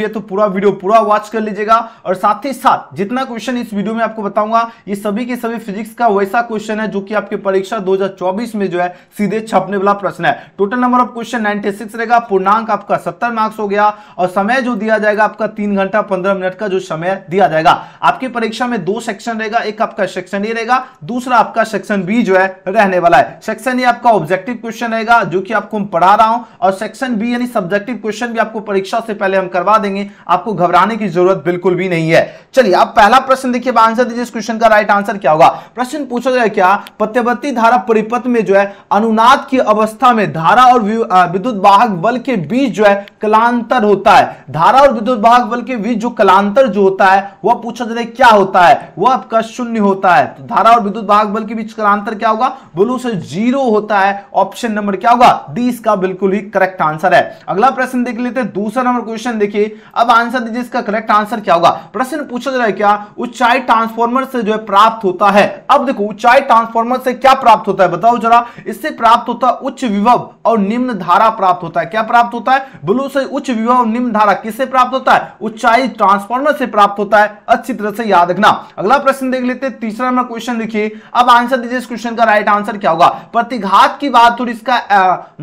ये तो पूरा वीडियो पूरा वॉच कर लीजिएगा और साथ ही साथ जितना क्वेश्चन इस वीडियो में आपको बताऊंगा ये सभी के सभी फिजिक्स का वैसा क्वेश्चन है जो कि आपकी परीक्षा 2024 में जो है सीधे छपने वाला प्रश्न है टोटल नंबर ऑफ क्वेश्चन 96 रहेगा पूर्णांक आपका 70 मार्क्स हो गया और समय जो दिया जाएगा आपका तीन घंटा पंद्रह मिनट का जो समय दिया जाएगा आपकी परीक्षा में दो सेक्शन रहेगा एक आपका सेक्शन ए रहेगा दूसरा आपका सेक्शन बी जो है रहने वाला है सेक्शन ए आपका ऑब्जेक्टिव क्वेश्चन रहेगा जो कि आपको पढ़ा रहा हूं और सेक्शन बी यानी सब्जेक्टिव क्वेश्चन भी आपको परीक्षा से पहले हम करवा देंगे आपको घबराने की जरूरत बिल्कुल भी नहीं है चलिए आप पहला प्रश्न देखिए आंसर दीजिए इस क्वेश्चन का राइट आंसर क्या होगा प्रश्न पूछा जाए क्या पत्यवती धारा परिपथ में जो है अनुनाद की अवस्था में धारा और विद्युत वाहक बल के बीच जो है कलांतर होता है धारा और विद्युत वाहक बल के बीच जो कलांतर जो होता है वह पूछा जाए क्या होता है वह आपका शून्य होता है तो धारा और विद्युत वाहक बल के बीच कलांतर क्या होगा बोलू से जीरो होता है ऑप्शन नंबर क्या होगा डी इसका बिल्कुल ही करेक्ट आंसर है अगला प्रश्न देख लेते हैं दूसरा नंबर क्वेश्चन देखिए अब आंसर दीजिए इसका करेक्ट आंसर क्या होगा प्रश्न पूछा जा रहा है क्या ऊंचाई ट्रांसफॉर्मर से जो है प्राप्त होता है अब देखो ऊंचाई ट्रांसफॉर्मर से क्या प्राप्त होता है बताओ जरा इससे प्राप्त होता है उच्च विभव और निम्न धारा प्राप्त होता है क्या प्राप्त होता है ब्लू से उच्च विभव और निम्न धारा किससे प्राप्त होता है ऊंचाई ट्रांसफॉर्मर से प्राप्त होता है अच्छी तरह से याद रखना अगला प्रश्न देख लेते हैं तीसरा नंबर क्वेश्चन लिखिए अब आंसर दीजिए इस क्वेश्चन का राइट आंसर क्या होगा प्रतिघात की बात थोड़ी इसका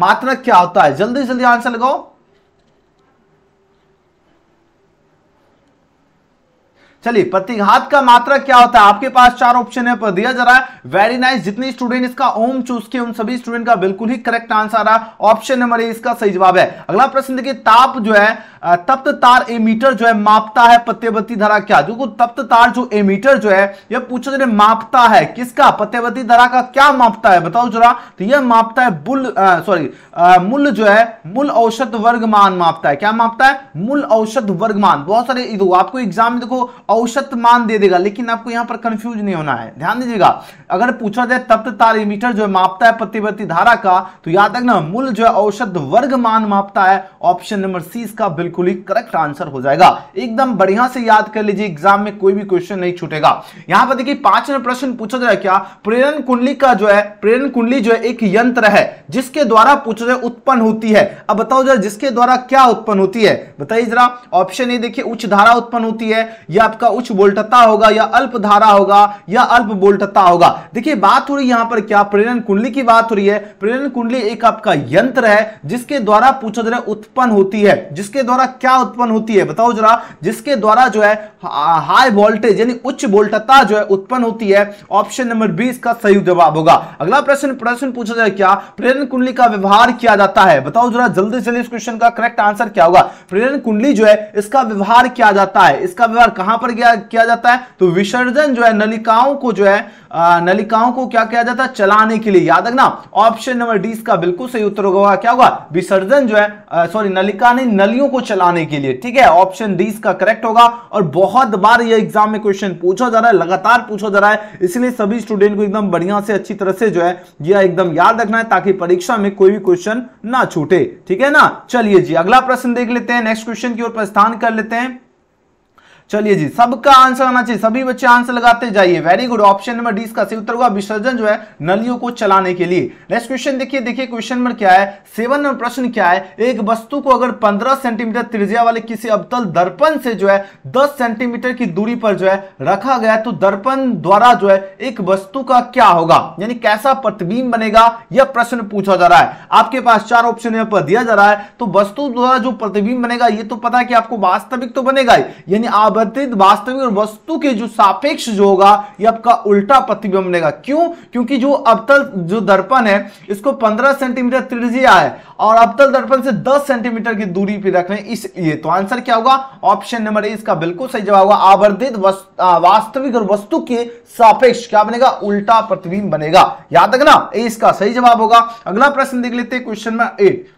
मात्रक क्या होता है जल्दी जल्दी आंसर लगाओ चलिए प्रतिघात का मात्रक क्या होता है आपके पास चार ऑप्शन है पर दिया जा रहा है वेरी नाइस जितने स्टूडेंट इसका ओम चूज किए उन सभी स्टूडेंट का बिल्कुल ही करेक्ट आंसर आ है ऑप्शन नंबर ए इसका सही जवाब है अगला प्रश्न देखिए ताप जो है तप्त तार एमीटर जो है मापता है पत्यवती धारा क्या देखो तप्त तार जो एमीटर जो है यह पूछा जाने मापता है किसका पत्यवती धारा का क्या मापता है बताओ जरा तो यह मापता है बुल सॉरी मूल जो है मूल औसत वर्गमान मापता है क्या मापता है मूल औसत वर्गमान बहुत सारे आपको एग्जाम में देखो औसत मान दे देगा लेकिन आपको यहां पर कंफ्यूज नहीं होना है ध्यान दीजिएगा अगर पूछा जाए तप्त तारी मीटर जो मापता है प्रतिवर्ती धारा का तो याद रखना मूल जो है औसत वर्ग मान मापता है ऑप्शन नंबर सी इसका बिल्कुल ही करेक्ट आंसर हो जाएगा एकदम बढ़िया से याद कर लीजिए एग्जाम में कोई भी क्वेश्चन नहीं छूटेगा यहां पर देखिए पांच प्रश्न पूछा जाए क्या प्रेरण कुंडली का जो है प्रेरण कुंडली जो है एक यंत्र है जिसके द्वारा पूछा जाए उत्पन्न होती है अब बताओ जरा जिसके द्वारा क्या उत्पन्न होती है बताइए जरा ऑप्शन ए देखिए उच्च धारा उत्पन्न होती है या आपका आपका उच्च बोल्टता होगा या अल्प धारा होगा या अल्प बोल्टता होगा देखिए बात हो रही है यहां पर क्या प्रेरण कुंडली की बात हो रही है प्रेरण कुंडली एक आपका यंत्र है जिसके द्वारा पूछा जरा उत्पन्न होती है जिसके द्वारा क्या उत्पन्न होती है बताओ जरा जिसके द्वारा जो है हाई वोल्टेज यानी उच्च वोल्टता जो है उत्पन्न होती है ऑप्शन नंबर बी इसका सही जवाब होगा अगला प्रश्न प्रश्न पूछा जाए क्या प्रेरण कुंडली का व्यवहार किया जाता है बताओ जरा जल्दी जल्दी इस क्वेश्चन का करेक्ट आंसर क्या होगा प्रेरण कुंडली जो है इसका व्यवहार किया जाता है इसका व्यवहार कहां पर क्या किया जाता है तो विसर्जन जो है नलिकाओं को जो है नलिकाओं को क्या किया जाता है चलाने के लिए याद रखना ऑप्शन नंबर डी इसका बिल्कुल सही उत्तर होगा क्या होगा विसर्जन जो है सॉरी नलिका नहीं नलियों को चलाने के लिए ठीक है ऑप्शन डी इसका करेक्ट होगा और बहुत बार ये एग्जाम में क्वेश्चन पूछा जा रहा है लगातार पूछा जा रहा है इसलिए सभी स्टूडेंट को एकदम बढ़िया से अच्छी तरह से जो है यह एकदम याद रखना है ताकि परीक्षा में कोई भी क्वेश्चन ना छूटे ठीक है ना चलिए जी अगला प्रश्न देख लेते हैं नेक्स्ट क्वेश्चन की ओर प्रस्थान कर लेते हैं चलिए जी सबका आंसर आना चाहिए सभी बच्चे आंसर लगाते जाइए very good option number D इसका सही उत्तर होगा विसर्जन जो है नलियों को चलाने के लिए नेक्स्ट क्वेश्चन देखिए देखिए क्वेश्चन नंबर क्या है सेवन नंबर प्रश्न क्या है एक वस्तु को अगर पंद्रह सेंटीमीटर त्रिज्या वाले किसी अवतल दर्पण से जो है दस सेंटीमीटर की दूरी पर जो है रखा गया तो दर्पण द्वारा जो है एक वस्तु का क्या होगा यानी कैसा प्रतिबिंब बनेगा यह प्रश्न पूछा जा रहा है आपके पास चार ऑप्शन यहाँ पर दिया जा रहा है तो वस्तु द्वारा जो प्रतिबिंब बनेगा ये तो पता है कि आपको वास्तविक तो बनेगा यानी आप संबंधित वास्तविक वस्तु के जो सापेक्ष जो होगा ये आपका उल्टा प्रतिबिंब बनेगा क्यों क्योंकि जो अवतल जो दर्पण है इसको 15 सेंटीमीटर त्रिज्या है और अवतल दर्पण से 10 सेंटीमीटर की दूरी पर रख रहे हैं इसलिए तो आंसर क्या होगा ऑप्शन नंबर ए इसका बिल्कुल सही जवाब होगा आवर्धित वास्तविक और वस्तु के सापेक्ष क्या बनेगा उल्टा प्रतिबिंब बनेगा याद रखना ए इसका सही जवाब होगा अगला प्रश्न देख लेते हैं क्वेश्चन नंबर एट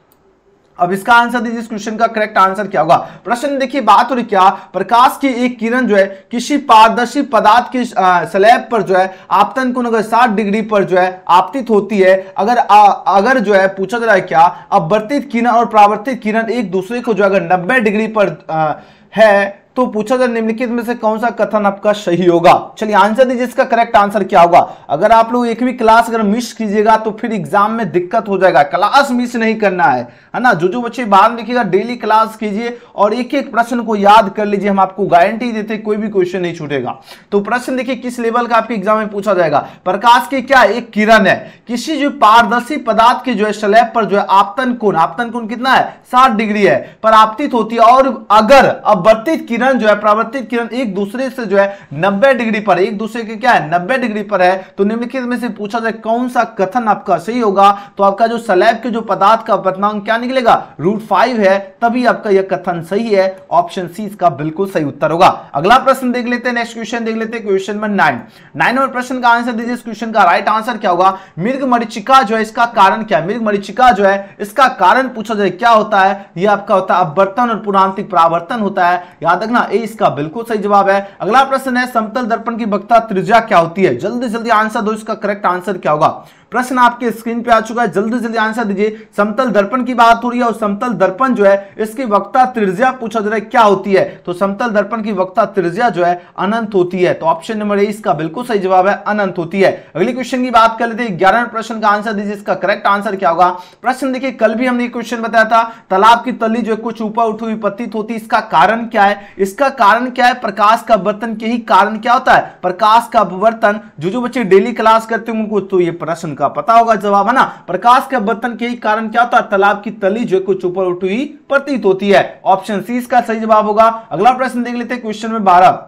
अब इसका आंसर दीजिए इस क्वेश्चन का करेक्ट आंसर क्या होगा प्रश्न देखिए बात हो रही क्या प्रकाश की एक किरण जो है किसी पारदर्शी पदार्थ की स्लैब पर जो है आपतन कोण अगर 60 डिग्री पर जो है आपतित होती है अगर आ, अगर जो है पूछा जा रहा है क्या अपवर्तित किरण और प्रावर्तित किरण एक दूसरे को जो अगर नब्बे डिग्री पर आ, है तो पूछा जाए निम्नलिखित में से कौन सा कथन आपका सही होगा चलिए आंसर दीजिए इसका करेक्ट आंसर क्या होगा अगर आप लोग एक भी क्लास अगर मिस कीजिएगा तो फिर एग्जाम में दिक्कत हो जाएगा क्लास मिस नहीं करना है है ना जो जो बच्चे बाहर लिखेगा डेली क्लास कीजिए और एक एक प्रश्न को याद कर लीजिए हम आपको गारंटी देते कोई भी क्वेश्चन नहीं छूटेगा तो प्रश्न देखिए किस लेवल का आपके एग्जाम में पूछा जाएगा प्रकाश की क्या एक किरण है किसी जो पारदर्शी पदार्थ के जो है स्लैब पर जो है आपतन कोण आपतन कोण कितना है सात डिग्री है पर आपतित होती है और अगर अवर्तित किरण किरण जो है प्रावर्तित किरण एक दूसरे से जो है नब्बे डिग्री पर एक दूसरे के क्या है नब्बे डिग्री पर है तो निम्नलिखित में से पूछा जाए कौन सा कथन आपका सही होगा तो आपका जो सलैब के जो पदार्थ का पतनांक क्या निकलेगा रूट फाइव है तभी आपका यह कथन सही है ऑप्शन सी इसका बिल्कुल सही उत्तर होगा अगला प्रश्न देख लेते हैं नेक्स्ट क्वेश्चन देख लेते हैं question number nine nine number प्रश्न का आंसर दीजिए इस क्वेश्चन का राइट आंसर क्या होगा मृग मरीचिका जो है इसका कारण क्या है मृग मरीचिका जो है इसका कारण पूछा जाए क्या होता है यह आपका होता है अपवर्तन और पुरांतिक परावर्तन होता है याद रखना रखना ए इसका बिल्कुल सही जवाब है अगला प्रश्न है समतल दर्पण की वक्ता त्रिज्या क्या होती है जल्दी जल्दी आंसर दो इसका करेक्ट आंसर क्या होगा प्रश्न आपके स्क्रीन पे आ चुका है जल्दी जल्दी आंसर दीजिए समतल दर्पण की बात हो रही है और समतल दर्पण जो है इसकी वक्ता त्रिज्या पूछा जा रहा है क्या होती है तो समतल दर्पण की वक्ता त्रिज्या जो है अनंत होती है तो ऑप्शन नंबर ए इसका बिल्कुल सही जवाब है अनंत होती है अगले क्वेश्चन की बात कर लेते हैं ग्यारह प्रश्न का आंसर दीजिए इसका करेक्ट आंसर क्या होगा प्रश्न देखिए कल भी हमने क्वेश्चन बताया था तालाब की तली जो कुछ ऊपर उठी हुई पतित तो होती इसका कारण क्या है इसका कारण क्या है प्रकाश का अपवर्तन के ही कारण क्या होता है प्रकाश का अपवर्तन जो जो बच्चे डेली क्लास करते हैं उनको तो ये प्रश्न क्वेश्चन का पता होगा जवाब है ना प्रकाश के बर्तन के कारण क्या होता है तालाब की तली जो कुछ ऊपर उठी प्रतीत होती है ऑप्शन सी इसका सही जवाब होगा अगला प्रश्न देख लेते हैं क्वेश्चन में बारह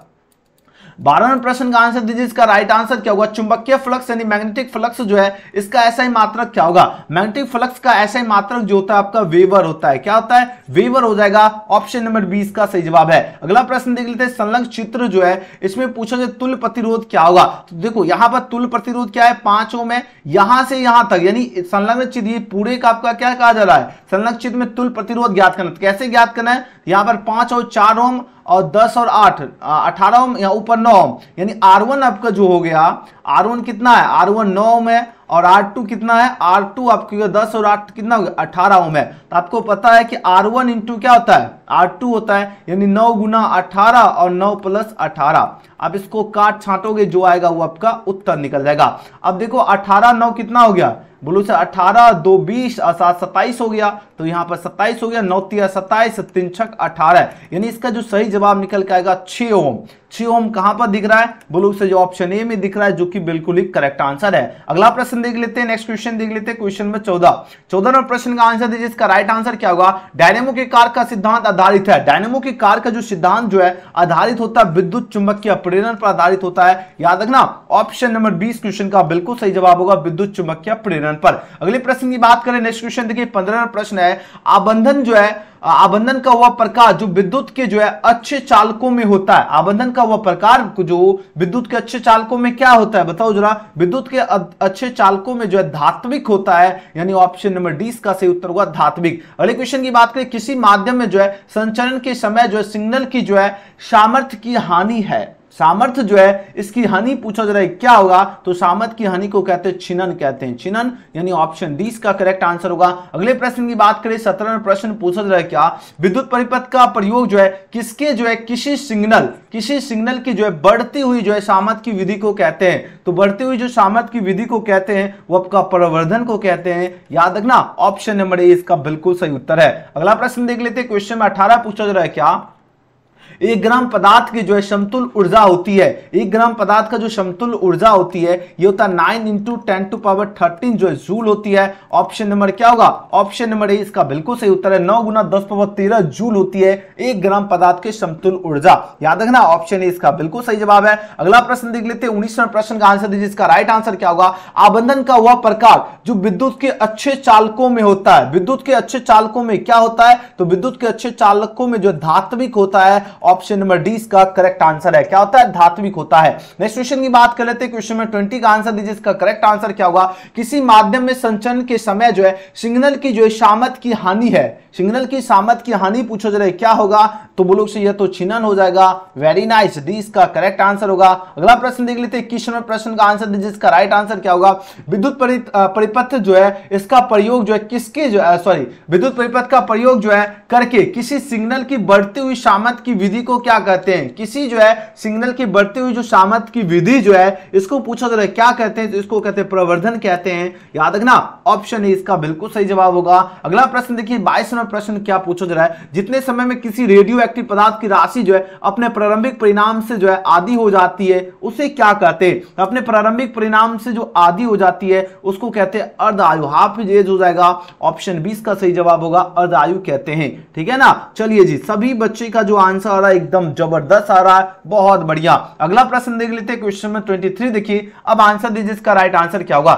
बारहवें प्रश्न का आंसर दीजिए इसका राइट आंसर क्या होगा चुंबकीय फ्लक्स यानी मैग्नेटिक फ्लक्स जो है इसका ऐसा ही मात्रक क्या होगा मैग्नेटिक फ्लक्स का ऐसा ही मात्रक जो होता है आपका वेवर होता है क्या होता है वेवर हो जाएगा ऑप्शन नंबर बी इसका सही जवाब है अगला प्रश्न देख लेते हैं संलग्न चित्र जो है इसमें पूछा गया तुल प्रतिरोध क्या होगा तो देखो यहां पर तुल प्रतिरोध क्या है पांच ओम है यहां से यहां तक यानी संलग्न चित्र पूरे का आपका क्या कहा जा रहा है संलग्न चित्र में तुल प्रतिरोध ज्ञात करना तो कैसे ज्ञात करना है यहां पर पांच और चार ओम और दस और आठ अठारह यहाँ ऊपर नौ यानी आर वन आपका जो हो गया आर वन कितना है आर वन नौ ओम है और आर टू कितना है आर टू आपके दस और आठ कितना हो अठारह ओम है तो आपको पता है कि आर वन इंटू क्या होता है आर टू होता है यानी नौ गुना अठारह और नौ प्लस अठारह आप इसको काट छांटोगे जो आएगा वो आपका उत्तर निकल जाएगा अब देखो अठारह नौ कितना हो गया बोलो सर अठारह दो बीस और सात सत्ताईस हो गया तो यहाँ पर सत्ताईस हो गया नौ तीस सत्ताईस तीन छक अठारह यानी इसका जो सही जवाब निकल के आएगा छः ओम छह ओम कहां पर दिख रहा है बोलो उसे जो ऑप्शन ए में दिख रहा है जो कि बिल्कुल ही करेक्ट आंसर है अगला प्रश्न देख लेते हैं नेक्स्ट क्वेश्चन देख लेते हैं क्वेश्चन नंबर चौदह चौदह नंबर प्रश्न का आंसर दीजिए इसका राइट आंसर क्या होगा डायनेमो के कार का सिद्धांत आधारित है डायनेमो के कार का जो सिद्धांत जो है आधारित होता है विद्युत चुंबक के अप्रेरण पर आधारित होता है याद रखना ऑप्शन नंबर बीस क्वेश्चन का बिल्कुल सही जवाब होगा विद्युत चुंबक के अप्रेरण पर अगले प्रश्न की बात करें नेक्स्ट क्वेश्चन देखिए पंद्रह प्रश्न है आबंधन जो है आबंधन का हुआ प्रकार जो विद्युत के जो है अच्छे चालकों में होता है आबंधन का हुआ प्रकार जो विद्युत के अच्छे चालकों में क्या होता है बताओ जरा विद्युत के अच्छे चालकों में जो है धात्विक होता है यानी ऑप्शन नंबर डी का सही उत्तर हुआ धात्विक अगले क्वेश्चन की बात करें किसी माध्यम में जो है संचरण के समय जो है सिग्नल की जो है सामर्थ्य की हानि है सामर्थ्य जो है इसकी हानि पूछा जा रहा है क्या होगा तो सामर्थ की हानि को कहते हैं छिनन कहते हैं छिनन यानी ऑप्शन डी इसका करेक्ट आंसर होगा अगले प्रश्न की बात करें सत्रह प्रश्न पूछा जा रहा है क्या विद्युत परिपथ का प्रयोग जो है किसके जो है किसी सिग्नल किसी सिग्नल की जो है बढ़ती हुई जो है सामर्थ की विधि को कहते हैं तो बढ़ती हुई जो सामर्थ की विधि को कहते हैं वो आपका प्रवर्धन को कहते हैं याद रखना ऑप्शन नंबर ए इसका बिल्कुल सही उत्तर है अगला प्रश्न देख लेते हैं क्वेश्चन में अठारह पूछा जा रहा है क्या एक ग्राम पदार्थ की जो है समतुल ऊर्जा होती है एक ग्राम पदार्थ का जो समतुल ऊर्जा होती है ये होता है nine into ten to power thirteen जो है जूल होती है ऑप्शन नंबर क्या होगा ऑप्शन नंबर ए इसका बिल्कुल सही उत्तर है नौ गुना दस पावर तेरह जूल होती है एक ग्राम पदार्थ के समतुल ऊर्जा याद रखना ऑप्शन ए इसका बिल्कुल सही जवाब है अगला प्रश्न देख लेते हैं उन्नीसवें प्रश्न का आंसर दीजिए इसका राइट आंसर क्या होगा आबंधन का वह प्रकार जो विद्युत के अच्छे चालकों में होता है विद्युत के अच्छे चालकों में क्या होता है तो विद्युत के अच्छे चालकों में जो धात्विक होता है ऑप्शन नंबर डी इसका करेक्ट आंसर है क्या होता है धात्विक होता है नेक्स्ट क्वेश्चन की बात कर लेते हैं क्वेश्चन नंबर ट्वेंटी का आंसर दीजिए इसका करेक्ट आंसर क्या होगा किसी माध्यम में संचरण के समय जो है सिग्नल की जो है सामत की हानि है सिग्नल की सामत की हानि पूछो जरा क्या होगा तो बोलो से यह तो छिन्नन हो जाएगा वेरी नाइस डी इसका करेक्ट आंसर होगा अगला प्रश्न देख लेते हैं क्वेश्चन प्रश्न का आंसर दीजिए इसका राइट आंसर क्या होगा विद्युत परिपथ जो है इसका प्रयोग जो है किसके जो सॉरी विद्युत परिपथ का प्रयोग जो है करके किसी सिग्नल की बढ़ती हुई सामत की विधि विधि को क्या कहते हैं किसी जो है सिग्नल की बढ़ती हुई जो सामत की विधि जो है इसको पूछा जा रहा है क्या कहते हैं तो इसको कहते हैं प्रवर्धन कहते हैं याद रखना ऑप्शन ए इसका बिल्कुल सही जवाब होगा अगला प्रश्न देखिए बाईस नंबर प्रश्न क्या पूछा जा रहा है जितने समय में किसी रेडियो एक्टिव पदार्थ की राशि जो है अपने प्रारंभिक परिणाम से जो है आदि हो जाती है उसे क्या कहते हैं तो अपने प्रारंभिक परिणाम से जो आदि हो जाती है उसको कहते हैं अर्ध आयु हाफ एज हो जाएगा ऑप्शन बीस का सही जवाब होगा अर्ध आयु कहते हैं ठीक है ना चलिए जी सभी बच्चे का जो आंसर वाला एकदम जबरदस्त आ रहा है बहुत बढ़िया अगला प्रश्न देख लेते हैं क्वेश्चन नंबर थ्री देखिए अब आंसर दीजिए इसका राइट आंसर क्या होगा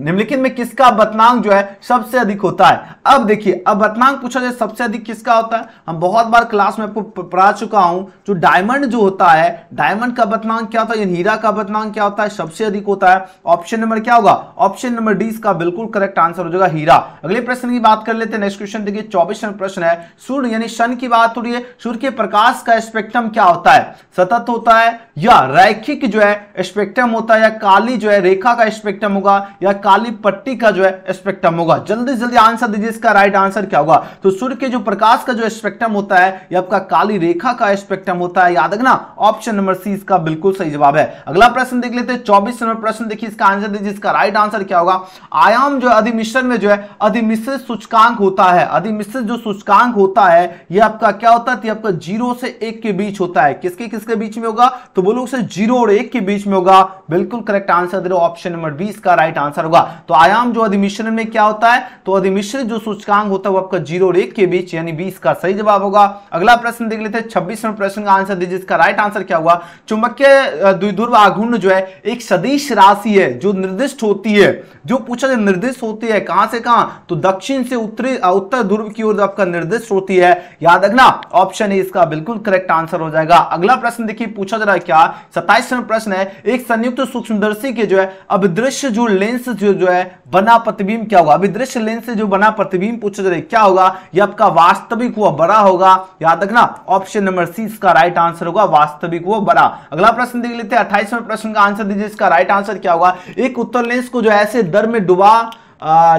निम्नलिखित में किसका बतनांग जो है सबसे अधिक होता है अब देखिए अब बतनांग पूछा जाए सबसे अधिक किसका होता है हम बहुत बार क्लास में आपको पढ़ा चुका हूं जो डायमंड जो होता है डायमंड का बतनांग क्या होता है हीरा का बतनांग क्या होता है सबसे अधिक होता है ऑप्शन नंबर क्या होगा ऑप्शन नंबर डी इसका बिल्कुल करेक्ट आंसर हो जाएगा हीरा अगले प्रश्न की बात कर लेते हैं नेक्स्ट क्वेश्चन देखिए चौबीस नंबर प्रश्न है सूर्य यानी सन की बात हो रही है सूर्य के प्रकाश का स्पेक्ट्रम क्या होता है सतत होता है या रैखिक जो है स्पेक्ट्रम होता है या काली जो है रेखा का स्पेक्ट्रम होगा या काली पट्टी का जो है स्पेक्ट्रम होगा जल्दी जल्दी आंसर दीजिए इसका राइट आंसर क्या होगा तो सूर्य के जो प्रकाश का जो स्पेक्ट्रम होता है या आपका काली रेखा का स्पेक्ट्रम होता है याद रखना ऑप्शन नंबर सी इसका बिल्कुल सही जवाब है अगला प्रश्न देख लेते हैं चौबीस नंबर प्रश्न देखिए इसका आंसर दीजिए इसका राइट आंसर क्या होगा आयाम जो अधिमिश्रण में जो है अधिमिश्रित सूचकांक होता है अधिमिश्रित जो सूचकांक होता है यह आपका क्या होता है आपका जीरो से एक के बीच होता है किसके किसके बीच में होगा तो बोलो उसे जीरो और एक के बीच में होगा बिल्कुल करेक्ट आंसर दे रहे ऑप्शन नंबर बी इसका राइट आंसर होगा होगा तो आयाम जो अधिमिश्रण में क्या होता है तो अधिमिश्रित जो सूचकांक होता है वो आपका जीरो और एक के बीच यानी बीस का सही जवाब होगा अगला प्रश्न देख लेते हैं छब्बीसवें प्रश्न का आंसर दीजिए इसका राइट आंसर क्या हुआ चुंबकीय द्विध्रुव आघूर्ण जो है एक सदिश राशि है जो निर्दिष्ट होती है जो पूछा जाए निर्दिष्ट होती है कहां से कहां तो दक्षिण से उत्तरी उत्तर ध्रुव की ओर आपका निर्दिष्ट होती है याद रखना ऑप्शन ए इसका बिल्कुल करेक्ट आंसर हो जाएगा अगला प्रश्न देखिए पूछा जा रहा है क्या सत्ताईसवें प्रश्न है एक संयुक्त सूक्ष्मदर्शी के जो है अब दृश्य जो लेंस जो जो है बना प्रतिबिंब क्या होगा अभी दृश्य लेंस से जो बना प्रतिबिंब पूछा है क्या होगा ये आपका वास्तविक हुआ बड़ा होगा याद रखना ऑप्शन नंबर सी इसका राइट आंसर होगा वास्तविक हुआ बड़ा अगला प्रश्न देख लेते हैं अट्ठाईसवें प्रश्न का आंसर दीजिए इसका राइट आंसर क्या होगा एक उत्तर लेंस को जो ऐसे दर में डुबा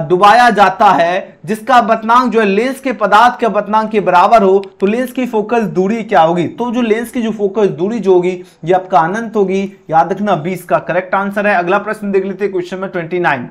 डुबाया जाता है जिसका बतनांक जो है लेंस के पदार्थ के बतनांक के बराबर हो तो लेंस की फोकस दूरी क्या होगी तो जो लेंस की जो फोकस दूरी जो होगी ये आपका अनंत होगी याद रखना बीस का करेक्ट आंसर है अगला प्रश्न देख लेते हैं question number twenty nine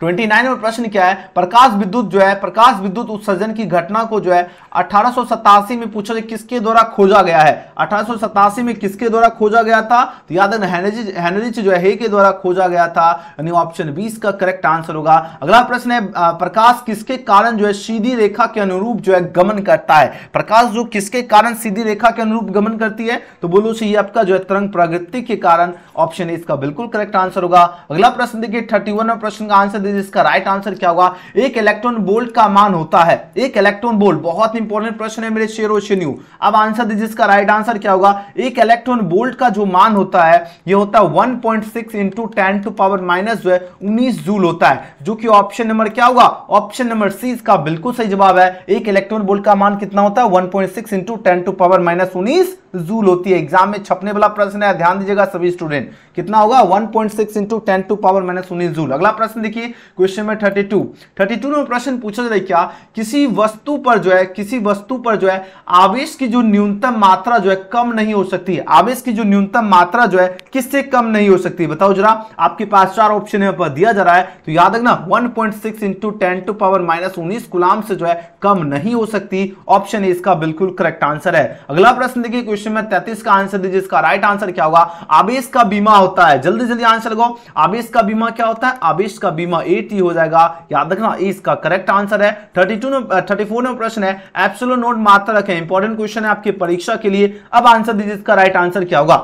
twenty nine में प्रश्न क्या है प्रकाश विद्युत जो है प्रकाश विद्युत उत्सर्जन की घटना को जो है अठारह में पूछा किसके द्वारा खोजा गया है अठारह में किसके द्वारा खोजा गया था तो याद रखना जो है हे के द्वारा खोजा गया था यानी ऑप्शन बी इसका करेक्ट आंसर होगा अगला प्रश्न है प्रकाश किसके कारण जो है सीधी रेखा के अनुरूप जो है गमन करता है प्रकाश जो किसके कारण सीधी रेखा के अनुरूप गमन करती है तो बोलो सी आपका जो है तरंग प्रगति के कारण ऑप्शन ए इसका बिल्कुल करेक्ट आंसर होगा अगला प्रश्न देखिए थर्टी वन प्रश्न का आंसर दीजिए इसका राइट आंसर क्या होगा एक इलेक्ट्रॉन बोल्ट का मान होता है एक इलेक्ट्रॉन बोल्ट बहुत इंपॉर्टेंट प्रश्न है मेरे शेर न्यू अब आंसर दीजिए इसका राइट आंसर क्या होगा एक इलेक्ट्रॉन बोल्ट का जो मान होता है यह होता है one point six into ten to power minus जो है उन्नीस जूल होता है जो कि ऑप्शन नंबर क्या होगा ऑप्शन नंबर सी इसका बिल्कुल सही जवाब है एक इलेक्ट्रॉन बोल्ट का मान कितना होता है one point six into ten to power minus उन्नीस जूल होती है एग्जाम में छपने वाला प्रश्न है ध्यान दीजिएगा सभी स्टूडेंट कितना होगा 1.6 point six into ten to power minus उन्नीस जूल अगला प्रश्न देखिए question number thirty two thirty two में प्रश्न पूछा जाए क्या किसी वस्तु पर जो है किसी वस्तु पर जो है आवेश की जो न्यूनतम मात्रा जो है कम नहीं हो सकती आवेश की जो न्यूनतम मात्रा जो है किससे कम नहीं हो सकती बताओ जरा आपके पास चार ऑप्शन यहाँ पर दिया जा रहा है तो याद रखना one point six into ten to power minus उन्नीस गुलाम से जो है कम नहीं हो सकती ऑप्शन ए इसका बिल्कुल करेक्ट आंसर है अगला प्रश्न देखिए क्वेश्चन क्वेश्चन में तैतीस का आंसर दीजिए इसका राइट आंसर क्या होगा आवेश का बीमा होता है जल्दी जल्दी आंसर लगाओ आवेश का बीमा क्या होता है आवेश का बीमा ए टी हो जाएगा याद रखना इसका करेक्ट आंसर है थर्टी टू थर्टी फोर में प्रश्न है एप्सोलो नोट मात्र रखें इंपॉर्टेंट क्वेश्चन है आपकी परीक्षा के लिए अब आंसर दीजिए इसका राइट आंसर क्या होगा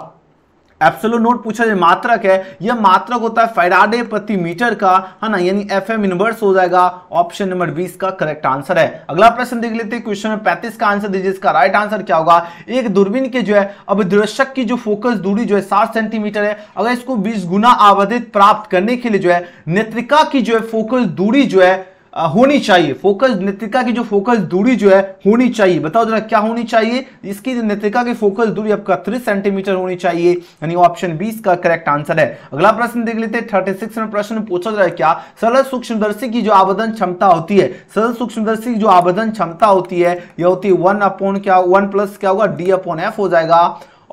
एप्सलो नोट पूछा जाए मात्रक है यह मात्रक होता है फैराडे प्रति मीटर का है ना यानी एफ एम इनवर्स हो जाएगा ऑप्शन नंबर बीस का करेक्ट आंसर है अगला प्रश्न देख लेते हैं क्वेश्चन नंबर पैंतीस का आंसर दीजिए इसका राइट आंसर क्या होगा एक दूरबीन के जो है दृश्यक की जो फोकस दूरी जो है सात सेंटीमीटर है अगर इसको बीस गुना आवधित प्राप्त करने के लिए जो है नेत्रिका की जो है फोकस दूरी जो है होनी चाहिए फोकस नेतृत्व की जो फोकस दूरी जो है होनी चाहिए बताओ जरा क्या होनी चाहिए इसकी जो नेत्रिका की फोकस दूरी आपका थ्री सेंटीमीटर होनी चाहिए यानी ऑप्शन बीस का करेक्ट आंसर है अगला प्रश्न देख लेते हैं थर्टी सिक्स में प्रश्न पूछा जा क्या सरल सूक्ष्मदर्शी की जो आवेदन क्षमता होती है सरल सूक्ष्मदर्शी की जो आवेदन क्षमता होती है यह होती है वन अपॉन क्या वन प्लस क्या होगा डी अपॉन एफ हो जाएगा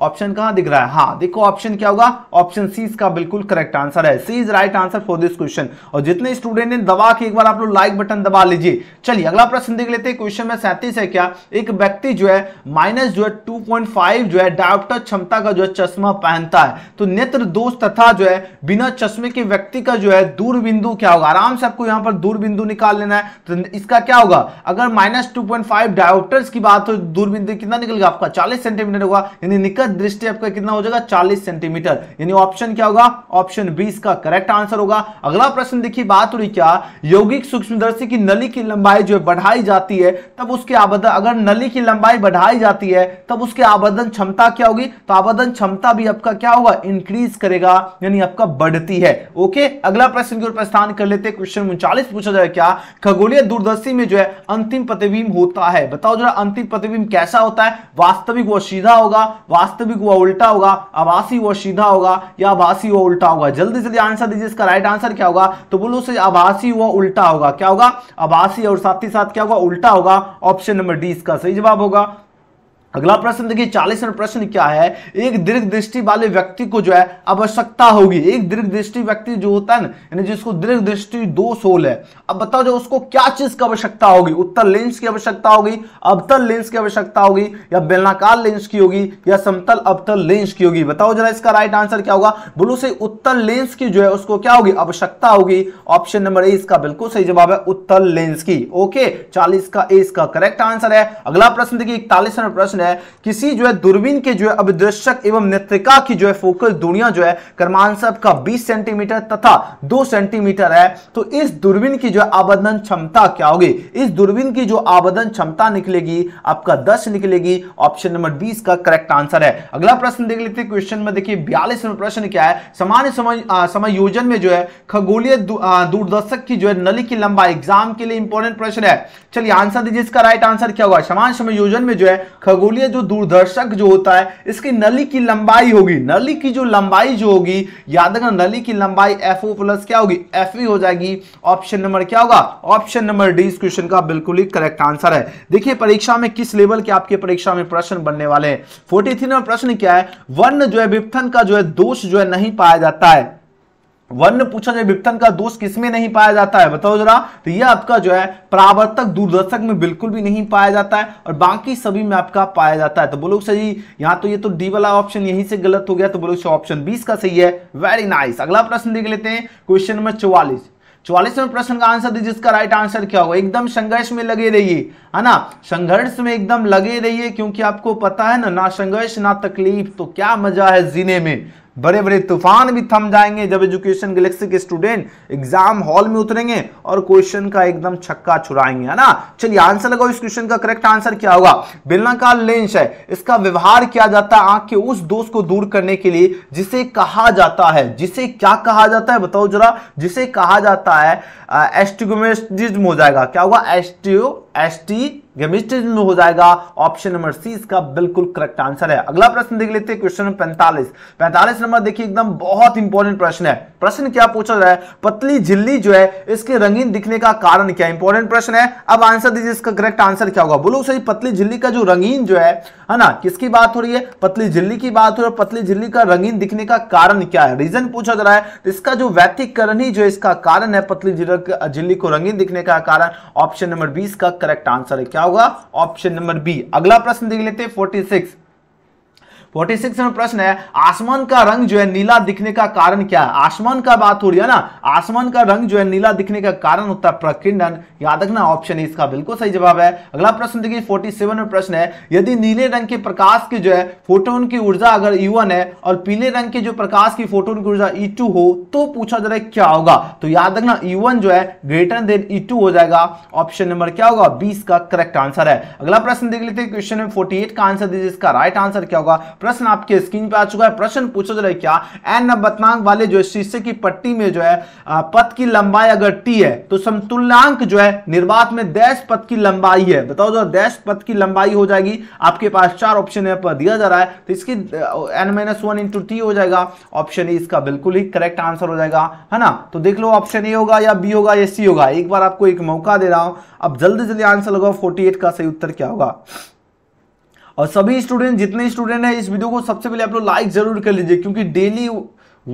ऑप्शन कहां दिख रहा है हाँ देखो ऑप्शन क्या होगा ऑप्शन सी इसका बिल्कुल करेक्ट आंसर है C is right answer for this question और जितने स्टूडेंट ने दबा के एक बार आप लोग लाइक बटन दबा लीजिए चलिए अगला प्रश्न देख लेते हैं क्वेश्चन में सैंतीस है क्या एक व्यक्ति जो है माइनस जो है टू जो है डायोप्टर क्षमता का जो है चश्मा पहनता है तो नेत्र दोष तथा जो है बिना चश्मे के व्यक्ति का जो है दूर बिंदु क्या होगा आराम से आपको यहां पर दूर बिंदु निकाल लेना है तो इसका क्या होगा अगर माइनस टू डायोप्टर्स की बात हो दूर बिंदु कितना निकलेगा आपका चालीस सेंटीमीटर होगा यानी निकल दृष्टि आपका कितना हो जाएगा चालीस सेंटीमीटर यानी ऑप्शन क्या होगा ऑप्शन बी इसका करेक्ट आंसर होगा अगला प्रश्न देखिए बात हुई क्या यौगिक सूक्ष्मदर्शी की नली की लंबाई जो है बढ़ाई जाती है तब उसके आबदन अगर नली की लंबाई बढ़ाई जाती है तब उसके आबदन क्षमता क्या होगी तो आबदन क्षमता भी आपका क्या होगा इंक्रीज करेगा यानी आपका बढ़ती है ओके अगला प्रश्न की ओर प्रस्थान कर लेते क्वेश्चन उनचालीस पूछा जाए क्या खगोलीय दूरदर्शी में जो है अंतिम प्रतिबिंब होता है बताओ जरा अंतिम प्रतिबिंब कैसा होता है वास्तविक वो सीधा होगा वास्तव वास्तविक हुआ उल्टा होगा आभासी हुआ सीधा होगा या आभासी हुआ उल्टा होगा जल्दी जल्दी आंसर दीजिए इसका राइट आंसर क्या होगा तो बोलो से आभासी हुआ उल्टा होगा क्या होगा आभासी और साथ ही साथ क्या होगा उल्टा होगा ऑप्शन नंबर डी इसका सही जवाब होगा अगला प्रश्न देखिए चालीस प्रश्न क्या है एक दीर्घ दृष्टि वाले व्यक्ति को जो है आवश्यकता होगी एक दीर्घ दृष्टि व्यक्ति जो होता है ना यानी जिसको दीर्घ दृष्टि दो सोल है अब बताओ जो उसको क्या चीज की आवश्यकता होगी उत्तर लेंस की आवश्यकता होगी अवतल लेंस की आवश्यकता होगी या बेलनाकार लेंस की होगी या समतल अवतल लेंस की होगी बताओ जरा इसका राइट आंसर क्या होगा बोलो से उत्तर लेंस की जो है उसको क्या होगी आवश्यकता होगी ऑप्शन नंबर ए इसका बिल्कुल सही जवाब है उत्तर लेंस की ओके चालीस का ए इसका करेक्ट आंसर है अगला प्रश्न देखिए इकतालीस प्रश्न है किसी जो है दूरबीन के जो है अभिदृशक एवं नेत्रिका की जो है फोकल दूरियां जो है कर्मांसब का 20 सेंटीमीटर तथा 2 सेंटीमीटर है तो इस दूरबीन की जो आबदन क्षमता क्या होगी इस दूरबीन की जो आबदन क्षमता निकलेगी आपका दस निकलेगी ऑप्शन नंबर बीस का करेक्ट आंसर है अगला प्रश्न देख लेते हैं क्वेश्चन में देखिए बयालीस नंबर प्रश्न क्या है सामान्य समय योजन में जो है खगोलीय दूरदर्शक की जो है नली की लंबाई एग्जाम के लिए इंपॉर्टेंट प्रश्न है चलिए आंसर दीजिए इसका राइट आंसर क्या होगा समान समय योजन में जो है खगोल खगोलीय जो दूरदर्शक जो होता है इसकी नली की लंबाई होगी नली की जो लंबाई जो होगी याद रखना नली की लंबाई एफ ओ प्लस क्या होगी एफ e हो जाएगी ऑप्शन नंबर क्या होगा ऑप्शन नंबर डी इस क्वेश्चन का बिल्कुल ही करेक्ट आंसर है देखिए परीक्षा में किस लेवल के आपके परीक्षा में प्रश्न बनने वाले हैं फोर्टी थ्री नंबर प्रश्न क्या है वर्ण जो है विपथन का जो है दोष जो है नहीं पाया जाता है वन वर्ण पूछा जाए विपथन का दोष किसमें नहीं पाया जाता है बताओ जरा तो यह आपका जो है प्रावर्तक दूरदर्शक में बिल्कुल भी नहीं पाया जाता है और बाकी सभी में आपका पाया जाता है तो बोलो सर जी यहाँ तो ये तो डी वाला ऑप्शन यहीं से गलत हो गया तो बोलो ऑप्शन बीस का सही है वेरी नाइस अगला प्रश्न देख लेते हैं क्वेश्चन नंबर चौवालीस चौवालीसवें प्रश्न का आंसर दीजिए इसका राइट आंसर क्या होगा एकदम संघर्ष में लगे रहिए है ना संघर्ष में एकदम लगे रहिए क्योंकि आपको पता है ना ना संघर्ष ना तकलीफ तो क्या मजा है जीने में बड़े बड़े तूफान भी थम जाएंगे जब एजुकेशन गैलेक्सी के स्टूडेंट एग्जाम हॉल में उतरेंगे और क्वेश्चन का एकदम छक्का छुड़ाएंगे है ना चलिए आंसर लगाओ इस क्वेश्चन का करेक्ट आंसर क्या होगा बेलनाकार लेंस है इसका व्यवहार किया जाता है आंख के उस दोष को दूर करने के लिए जिसे कहा जाता है जिसे क्या कहा जाता है बताओ जरा जिसे कहा जाता है एस्टिगोमेस्टिज्म हो जाएगा क्या होगा एस्टियो एस्टी गैमेस्टिज्म हो जाएगा ऑप्शन नंबर सी इसका बिल्कुल करेक्ट आंसर है अगला प्रश्न देख लेते हैं क्वेश्चन नंबर पैंतालीस पैंतालीस नंबर देखिए एकदम बहुत इंपॉर्टेंट प्रश्न है प्रश्न क्या पूछा जाए पतली झिल्ली जो है इसके रंगीन दिखने का कारण क्या इंपॉर्टेंट प्रश्न है अब आंसर दीजिए इसका करेक्ट आंसर क्या होगा बोलो सही पतली झिल्ली का जो रंगीन जो है है ना किसकी बात हो रही है पतली झिल्ली की बात हो रही है पतली झिल्ली का रंगीन दिखने का कारण क्या है रीजन पूछा जा रहा है तो इसका जो व्यक्तिकरण ही जो इसका कारण है पतली झिल्ली को रंगीन दिखने का कारण ऑप्शन नंबर बीस का करेक्ट आंसर है क्या होगा ऑप्शन नंबर बी अगला प्रश्न देख लेते हैं फोर्टी सिक्स फोर्टी में प्रश्न है आसमान का रंग जो है नीला दिखने का कारण क्या है आसमान का बात हो रही है ना आसमान का रंग जो है नीला दिखने का कारण होता है प्रकिंडन याद रखना ऑप्शन इसका बिल्कुल सही जवाब है अगला प्रश्न देखिए फोर्टी में प्रश्न है यदि नीले रंग के प्रकाश की जो है फोटोन की ऊर्जा अगर E1 है और पीले रंग के जो प्रकाश की फोटोन की ऊर्जा ई e हो तो पूछा जा रहा है क्या होगा तो याद रखना E1 जो है ग्रेटर देन ई हो जाएगा ऑप्शन नंबर क्या होगा बीस का करेक्ट आंसर है अगला प्रश्न देख लेते हैं क्वेश्चन में 48 का आंसर दीजिए इसका राइट आंसर क्या होगा प्रश्न आपके स्क्रीन पे आ चुका है प्रश्न पूछा जा रहा है क्या एन नवरत्नांक वाले जो है शीशे की पट्टी में जो है पथ की लंबाई अगर टी है तो समतुल्यांक जो है निर्वात में दैश पथ की लंबाई है बताओ जो दैश पथ की लंबाई हो जाएगी आपके पास चार ऑप्शन यहाँ पर दिया जा रहा है तो इसकी N minus one into T हो जाएगा ऑप्शन ए इसका बिल्कुल ही करेक्ट आंसर हो जाएगा है ना तो देख लो ऑप्शन ए होगा या बी होगा या सी होगा एक बार आपको एक मौका दे रहा हूं अब जल्दी जल्दी आंसर लगाओ 48 का सही उत्तर क्या होगा और सभी स्टूडेंट जितने स्टूडेंट हैं इस वीडियो को सबसे पहले आप लोग लाइक जरूर कर लीजिए क्योंकि डेली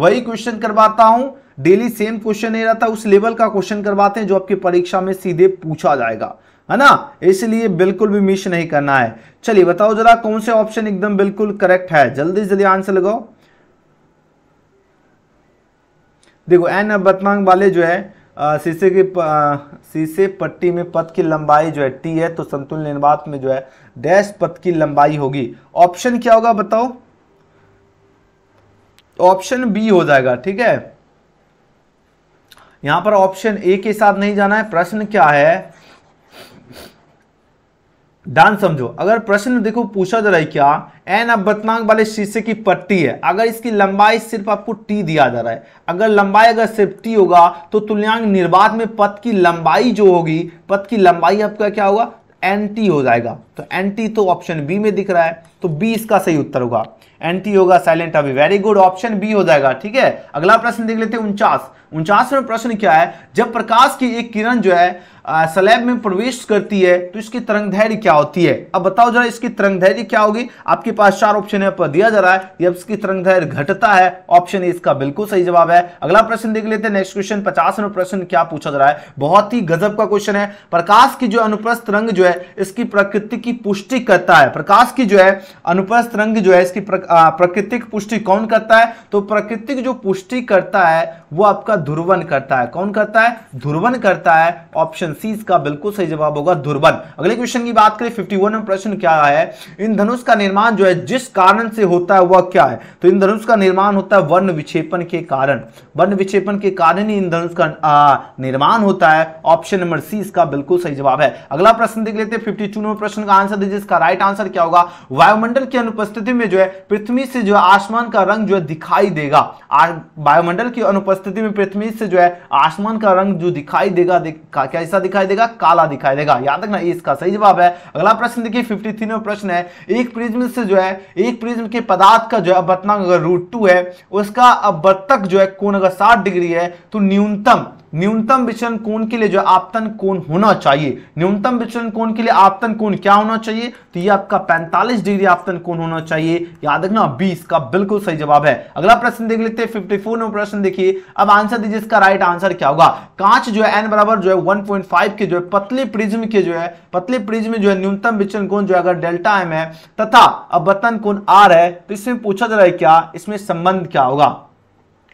वही क्वेश्चन करवाता हूं डेली सेम क्वेश्चन नहीं रहता उस लेवल का क्वेश्चन करवाते हैं जो आपकी परीक्षा में सीधे पूछा जाएगा है ना इसलिए बिल्कुल भी मिस नहीं करना है चलिए बताओ जरा कौन से ऑप्शन एकदम बिल्कुल करेक्ट है जल्दी जल्दी आंसर लगाओ देखो एन बतमांग वाले जो है शीशे की शीशे पट्टी में पथ की लंबाई जो है टी है तो संतुल निर्वात में जो है डैश पथ की लंबाई होगी ऑप्शन क्या होगा बताओ ऑप्शन बी हो जाएगा ठीक है यहां पर ऑप्शन ए के साथ नहीं जाना है प्रश्न क्या है ध्यान समझो अगर प्रश्न देखो पूछा जा रहा है क्या एन अपवर्तनांक वाले शीशे की पट्टी है अगर इसकी लंबाई सिर्फ आपको टी दिया जा रहा है अगर लंबाई अगर सिर्फ टी होगा तो तुल्यांक निर्बाध में पथ की लंबाई जो होगी पथ की लंबाई आपका क्या होगा एन टी हो जाएगा तो एन टी तो ऑप्शन बी में दिख रहा है तो बी इसका सही उत्तर होगा एन टी होगा साइलेंट अभी वेरी गुड ऑप्शन बी हो जाएगा ठीक है अगला प्रश्न देख लेते हैं उनचास उनचास में प्रश्न क्या है जब प्रकाश की एक किरण जो है स्लैब में प्रवेश करती है तो इसकी तरंग धैर्य क्या होती है अब बताओ जरा इसकी तरंग धैर्य क्या होगी आपके पास चार ऑप्शन यहाँ पर दिया जा रहा है जब इसकी तरंग धैर्य घटता है ऑप्शन इसका बिल्कुल सही जवाब है अगला प्रश्न देख लेते हैं नेक्स्ट क्वेश्चन पचास नंबर प्रश्न क्या पूछा जा रहा है बहुत ही गजब का क्वेश्चन है प्रकाश की जो अनुप्रस्थ रंग जो है इसकी प्रकृति की पुष्टि करता है प्रकाश की जो है अनुप्रस्थ रंग जो है इसकी प्रकृतिक पुष्टि कौन करता है तो प्रकृतिक जो पुष्टि करता है वो आपका ध्रुवन करता है कौन करता है ध्रुवन करता है ऑप्शन सी का बिल्कुल सही जवाब होगा धुर्बन अगले क्वेश्चन की बात करें फिफ्टी वन में प्रश्न क्या है इन धनुष का निर्माण जो है जिस कारण से होता है वह क्या है तो इन धनुष का निर्माण होता है वर्ण विक्षेपण के कारण वर्ण विक्षेपण के कारण ही इन धनुष का निर्माण होता है ऑप्शन नंबर सी इसका बिल्कुल सही जवाब है अगला प्रश्न देख लेते हैं फिफ्टी में प्रश्न का आंसर दीजिए इसका राइट आंसर क्या होगा वायुमंडल की अनुपस्थिति में जो है पृथ्वी से जो है आसमान का रंग जो है दिखाई देगा वायुमंडल की अनुपस्थिति में पृथ्वी से जो है आसमान का रंग जो दिखाई देगा कैसा दिखाई देगा काला दिखाई देगा याद रखना इसका सही जवाब है अगला प्रश्न देखिए फिफ्टी थ्री प्रश्न है एक प्रिज्म से जो है एक प्रिज्म के पदार्थ का जो है अपवर्तनांक अगर रूट टू है उसका अपवर्तक जो है कोण अगर साठ डिग्री है तो न्यूनतम न्यूनतम विचलन कोण के लिए जो आपतन कोण होना चाहिए न्यूनतम विचलन कोण के लिए आपतन कोण क्या होना चाहिए तो ये आपका 45 डिग्री आपतन कोण होना चाहिए याद रखना 20 का बिल्कुल सही जवाब है अगला प्रश्न देख लेते हैं 54 नंबर प्रश्न देखिए अब आंसर दीजिए इसका राइट आंसर क्या होगा कांच जो है एन बराबर जो है वन के जो है पतले प्रिज्म के जो है पतले प्रिज्म में जो है न्यूनतम विचलन कोण जो है अगर डेल्टा एम है तथा अब बतन कोण आर है तो इसमें पूछा जा रहा है क्या इसमें संबंध क्या होगा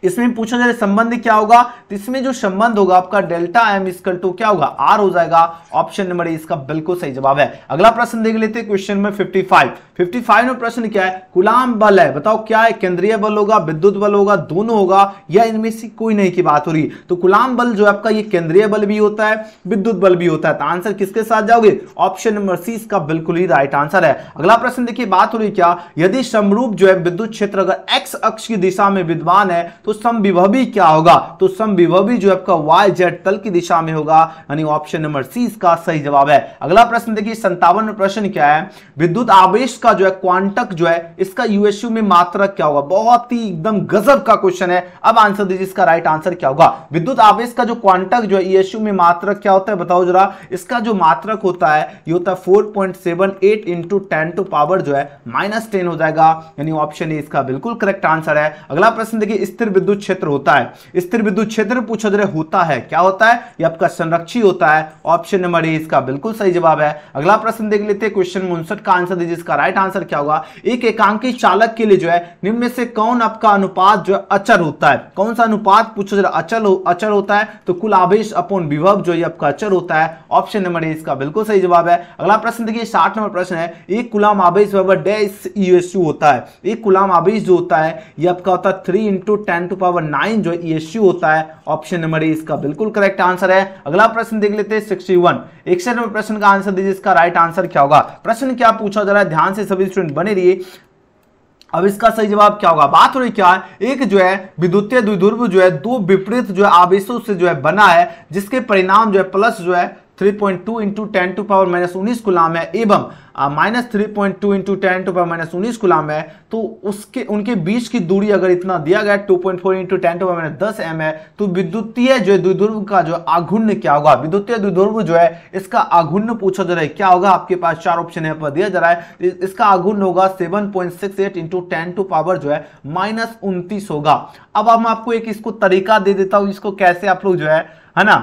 इसमें पूछा जाए संबंध क्या होगा तो इसमें जो संबंध होगा आपका डेल्टा एम स्कल टू क्या होगा आर हो जाएगा ऑप्शन नंबर ए इसका बिल्कुल सही जवाब है अगला प्रश्न देख लेते हैं क्वेश्चन नंबर 55 55 में प्रश्न क्या है गुलाम बल है बताओ क्या है केंद्रीय बल होगा विद्युत बल होगा दोनों होगा या इनमें से कोई नहीं की बात हो रही तो गुलाम बल जो आपका ये केंद्रीय बल भी होता है विद्युत बल भी होता है तो आंसर किसके साथ जाओगे ऑप्शन नंबर सी इसका बिल्कुल ही राइट आंसर है अगला प्रश्न देखिए बात हो रही क्या यदि समरूप जो है विद्युत क्षेत्र अगर एक्स अक्ष की दिशा में विद्वान है तो तो समविभवी क्या होगा तो समविभवी जो आपका वाई जेड तल की दिशा में होगा यानी ऑप्शन नंबर सी इसका सही जवाब है अगला प्रश्न देखिए संतावन प्रश्न क्या है विद्युत आवेश का जो है क्वांटक जो है इसका यूएसयू में मात्रक क्या होगा बहुत ही एकदम गजब का क्वेश्चन है अब आंसर दीजिए इसका राइट आंसर क्या होगा विद्युत आवेश का जो क्वांटक जो है यूएसयू में मात्रक क्या होता है बताओ जरा इसका जो मात्रक होता है ये होता है four point seven eight into ten to power जो है माइनस टेन हो जाएगा यानी ऑप्शन ए इसका बिल्कुल करेक्ट आंसर है अगला प्रश्न देखिए स्थिर विद्युत क्षेत्र होता है स्थिर विद्युत क्षेत्र पूछा जा रहा होता है क्या होता है ये आपका संरक्षी होता है ऑप्शन नंबर ए इसका बिल्कुल सही जवाब है अगला प्रश्न देख लेते हैं क्वेश्चन उनसठ का आंसर दीजिए इसका राइट आंसर क्या होगा एक एकांकी चालक के लिए जो है निम्न से कौन आपका अनुपात जो है अचर होता है कौन सा अनुपात पूछो जरा अचल अचर होता है तो कुल आवेश अपॉन विभव जो है आपका अचर होता है ऑप्शन नंबर ए इसका बिल्कुल सही जवाब है अगला प्रश्न देखिए साठ नंबर प्रश्न है एक गुलाम आवेश e होता है एक गुलाम आवेश जो होता है ये आपका होता है three into ten to power nine जो ई e एस होता है ऑप्शन नंबर ए इसका बिल्कुल करेक्ट आंसर है अगला प्रश्न देख लेते हैं सिक्सटी वन इकसठ नंबर प्रश्न का आंसर दीजिए इसका राइट आंसर क्या होगा प्रश्न क्या पूछा जा रहा है ध्यान से सभी स्टूडेंट बने रहिए अब इसका सही जवाब क्या होगा बात हो रही क्या है एक जो है विद्युतीय द्विध्रुव जो है दो विपरीत जो है आवेशों से जो है बना है जिसके परिणाम जो है प्लस जो है three point two into ten to power minus उन्नीस गुलाम है एवं minus three point two into ten to power minus उन्नीस गुलाम है तो उसके उनके बीच की दूरी अगर इतना दिया गया two point four into ten to power minus दस एम है तो विद्युतीय जो है द्विध्रुव का जो आघुण्य क्या होगा विद्युतीय द्विध्रुव जो है इसका आघुण्य पूछा जा रहा है क्या होगा आपके पास चार ऑप्शन यहाँ पर दिया जा रहा है इसका आघुण्य होगा seven point six eight into ten to power जो है माइनस उन्तीस होगा अब हम आपको एक इसको तरीका दे देता हूँ इसको कैसे आप लोग जो है है ना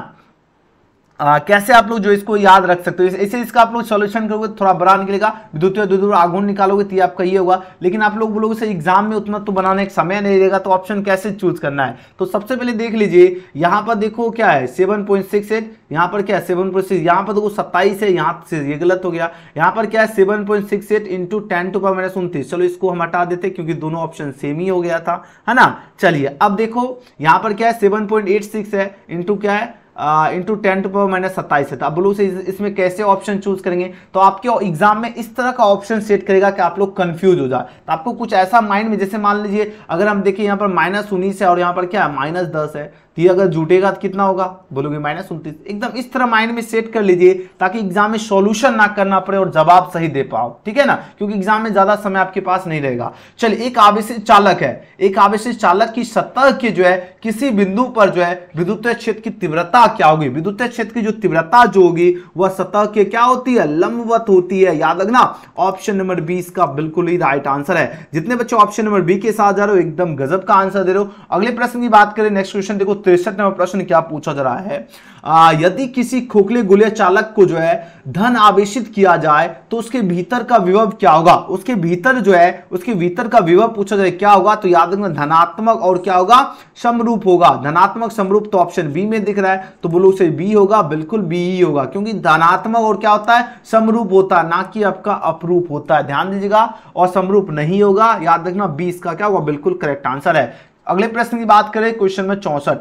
आ, कैसे आप लोग जो इसको याद रख सकते हो इसे इसका आप लोग सॉल्यूशन करोगे थोड़ा बड़ा निकलेगा द्वितीय द्वितीय आगुण निकालोगे तो आपका ये होगा लेकिन आप लोग बोलोगे से एग्जाम में उतना तो बनाने का समय नहीं रहेगा तो ऑप्शन कैसे चूज करना है तो सबसे पहले देख लीजिए यहाँ पर देखो क्या है सेवन पॉइंट सिक्स एट यहाँ पर क्या है सेवन पॉइंट सिक्स यहाँ पर देखो सत्ताईस है यहाँ से ये गलत हो गया यहाँ पर क्या है seven point six eight into ten to power minus उनतीस चलो इसको हम हटा देते क्योंकि दोनों ऑप्शन सेम ही हो गया था है ना चलिए अब देखो यहाँ पर क्या है सेवन पॉइंट एट सिक्स है इंटू क्या है into ten to power minus सत्ताईस है तो ब्लू से इसमें कैसे ऑप्शन चूज करेंगे तो आपके एग्जाम में इस तरह का ऑप्शन सेट करेगा कि आप लोग कंफ्यूज हो जाए तो आपको कुछ ऐसा माइंड में जैसे मान लीजिए अगर हम देखिए यहाँ पर माइनस उन्नीस है और यहाँ पर क्या है माइनस दस है तो ये अगर जुटेगा तो कितना होगा बोलोगे माइनस उनतीस एकदम इस तरह माइंड में सेट कर लीजिए ताकि एग्जाम में सॉल्यूशन ना करना पड़े और जवाब सही दे पाओ ठीक है ना क्योंकि एग्जाम में ज्यादा समय आपके पास नहीं रहेगा चल एक आवेश चालक है एक आवेश चालक की सतह के जो है किसी बिंदु पर जो है विद्युत क्षेत्र की तीव्रता क्या होगी विद्युत क्षेत्र की जो तीव्रता जो होगी वह सतह के क्या होती है लंबवत होती है याद रखना ऑप्शन नंबर बी इसका बिल्कुल ही राइट आंसर है जितने बच्चे ऑप्शन नंबर बी के साथ जा रहे हो एकदम गजब का आंसर दे रहे हो अगले प्रश्न की बात करें नेक्स्ट क्वेश्चन देखो तिरसठ नंबर प्रश्न क्या पूछा जा रहा है आ, यदि किसी खोखले गुले चालक को जो है धन आवेशित किया जाए तो उसके भीतर का विभव क्या होगा उसके भीतर जो है उसके भीतर का विभव पूछा जाए क्या होगा तो याद रखना धनात्मक और क्या होगा समरूप होगा धनात्मक समरूप तो ऑप्शन बी में दिख रहा है तो बोलो उसे बी होगा बिल्कुल बी ही होगा क्योंकि धनात्मक और क्या होता है समरूप होता है ना कि आपका अपरूप होता है ध्यान दीजिएगा और समरूप नहीं होगा याद रखना बी इसका क्या होगा बिल्कुल करेक्ट आंसर है अगले प्रश्न की बात करें क्वेश्चन में चौसठ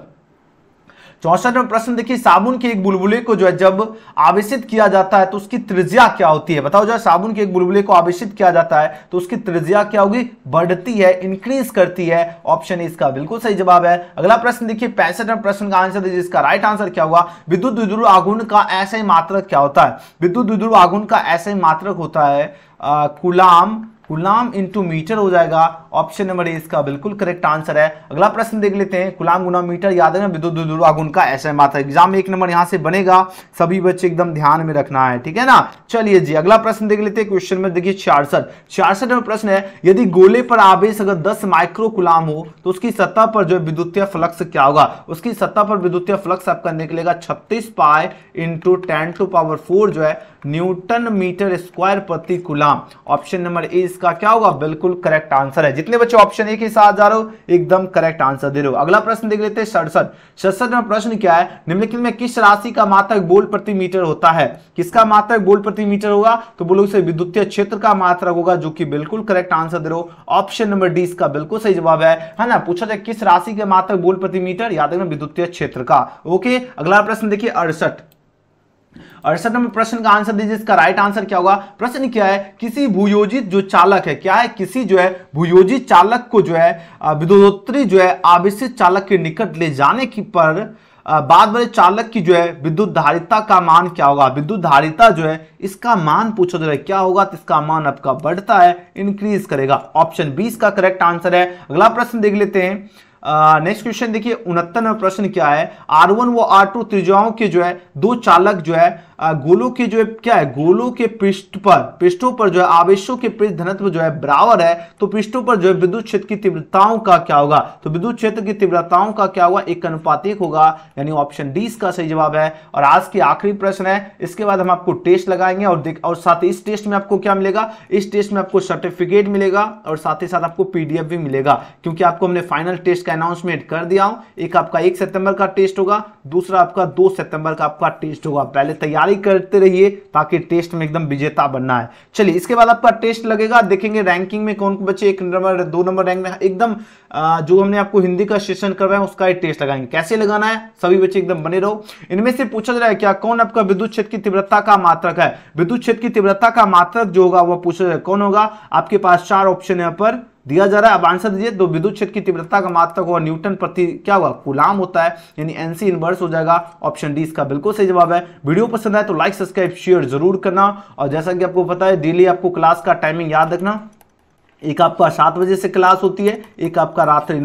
चौसठवें प्रश्न देखिए साबुन के एक बुलबुले को जो है जब आवेशित किया जाता है तो उसकी त्रिज्या क्या होती है बताओ जो है साबुन के एक बुलबुले को आवेशित किया जाता है तो उसकी त्रिज्या क्या होगी बढ़ती है इंक्रीज करती है ऑप्शन इसका बिल्कुल सही जवाब है अगला प्रश्न देखिए पैंसठवें प्रश्न का आंसर दीजिए इसका राइट आंसर क्या हुआ विद्युत विद्रु आगुन का ऐसे मात्रक क्या होता है विद्युत विद्रु आगुन का ऐसे मात्रक होता है कुलाम गुलाम इंटू मीटर हो जाएगा ऑप्शन नंबर ए इसका बिल्कुल करेक्ट आंसर है अगला प्रश्न देख लेते हैं गुलाम गुना मीटर याद है ना विद्युत दुर्वागुन का ऐसा माता एग्जाम एक नंबर यहां से बनेगा सभी बच्चे एकदम ध्यान में रखना है ठीक है ना चलिए जी अगला प्रश्न देख लेते हैं क्वेश्चन में देखिए छियासठ छियासठ नंबर प्रश्न है यदि गोले पर आवेश अगर दस माइक्रो गुलाम हो तो उसकी सत्ता पर जो विद्युतीय फ्लक्स क्या होगा उसकी सत्ता पर विद्युतीय फ्लक्स आपका निकलेगा छत्तीस पाए into ten to power four जो है न्यूटन मीटर स्क्वायर प्रति कुलाम ऑप्शन नंबर ए इसका क्या होगा बिल्कुल करेक्ट आंसर है जितने बच्चे ऑप्शन ए के साथ जा रहे हो एकदम करेक्ट आंसर दे रहे हो अगला प्रश्न देख लेते हैं सड़सठ सड़सठ में प्रश्न क्या है निम्नलिखित में किस राशि का मात्रक बोल प्रति मीटर होता है किसका मात्रक बोल प्रति मीटर होगा तो बोलो इसे विद्युतीय क्षेत्र का मात्रक होगा जो कि बिल्कुल करेक्ट आंसर दे रहे हो ऑप्शन नंबर डी इसका बिल्कुल सही जवाब है है ना पूछा जाए किस राशि के मात्रक बोल प्रति मीटर याद रखना विद्युतीय क्षेत्र का ओके अगला प्रश्न देखिए अड़सठ अड़सठ नंबर प्रश्न का आंसर दीजिए इसका राइट आंसर क्या होगा प्रश्न क्या है किसी भूयोजित जो चालक है क्या है किसी जो है भूयोजित चालक को जो है विद्युतोत्तरी जो है आवेशित चालक के निकट ले जाने की पर बाद वाले चालक की जो है विद्युत धारिता का मान क्या होगा विद्युत धारिता जो है इसका मान पूछा जा रहा है क्या होगा तो इसका मान आपका बढ़ता है इंक्रीज करेगा ऑप्शन बी इसका करेक्ट आंसर है अगला प्रश्न देख लेते हैं नेक्स्ट क्वेश्चन देखिए उनहत्तर प्रश्न क्या है आर वन व आर टू त्रिजुआ के जो है दो चालक जो है गोलो के जो है क्या है गोलो के पृष्ठ पर पृष्ठों पर जो है आवेशों के पृष्ठ धनत्व जो है बराबर है तो पृष्ठों पर जो है विद्युत क्षेत्र की तीव्रताओं का क्या होगा तो विद्युत क्षेत्र की तीव्रताओं का क्या होगा एक अनुपातिक होगा यानी ऑप्शन डी इसका सही जवाब है और आज की आखिरी प्रश्न है इसके बाद हम आपको टेस्ट लगाएंगे और देख और साथ ही इस टेस्ट में आपको क्या मिलेगा इस टेस्ट में आपको सर्टिफिकेट मिलेगा और साथ ही साथ आपको पीडीएफ भी मिलेगा क्योंकि आपको हमने फाइनल टेस्ट का अनाउंसमेंट कर दिया हूं एक आपका एक सितंबर का टेस्ट होगा दूसरा आपका दो सितंबर का आपका टेस्ट होगा पहले तैयार तैयारी करते रहिए ताकि टेस्ट में एकदम विजेता बनना है चलिए इसके बाद आपका टेस्ट लगेगा देखेंगे रैंकिंग में कौन बच्चे एक नंबर दो नंबर रैंक में एकदम जो हमने आपको हिंदी का सेशन करवाया उसका ही टेस्ट लगाएंगे कैसे लगाना है सभी बच्चे एकदम बने रहो इनमें से पूछा जाए क्या कौन आपका विद्युत क्षेत्र की तीव्रता का मात्रक है विद्युत क्षेत्र की तीव्रता का मात्रक जो होगा वह पूछा जाए कौन होगा आपके पास चार ऑप्शन है यहाँ पर दिया जा रहा है अब आंसर दीजिए तो विद्युत क्षेत्र की तीव्रता का मात्रक होगा न्यूटन प्रति क्या होगा कुलाम होता है यानी एनसी इनवर्स हो जाएगा ऑप्शन डी इसका बिल्कुल सही जवाब है वीडियो पसंद आए तो लाइक सब्सक्राइब शेयर जरूर करना और जैसा कि आपको पता है डेली आपको क्लास का टाइमिंग याद रखना एक आपका सात बजे से क्लास होती है एक आपका रात्रि नौ